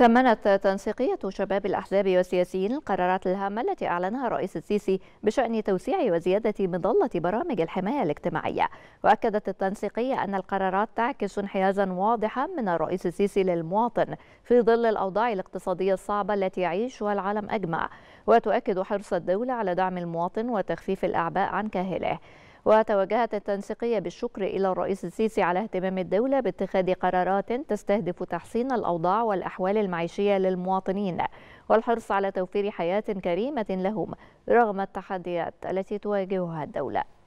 ثمنت تنسيقية شباب الأحزاب والسياسيين القرارات الهامة التي أعلنها الرئيس السيسي بشأن توسيع وزيادة مظلة برامج الحماية الاجتماعية وأكدت التنسيقية أن القرارات تعكس انحيازا واضحا من الرئيس السيسي للمواطن في ظل الأوضاع الاقتصادية الصعبة التي يعيشها العالم أجمع وتؤكد حرص الدولة على دعم المواطن وتخفيف الأعباء عن كاهله وتوجهت التنسيقية بالشكر إلى الرئيس السيسي على اهتمام الدولة باتخاذ قرارات تستهدف تحسين الأوضاع والأحوال المعيشية للمواطنين والحرص على توفير حياة كريمة لهم رغم التحديات التي تواجهها الدولة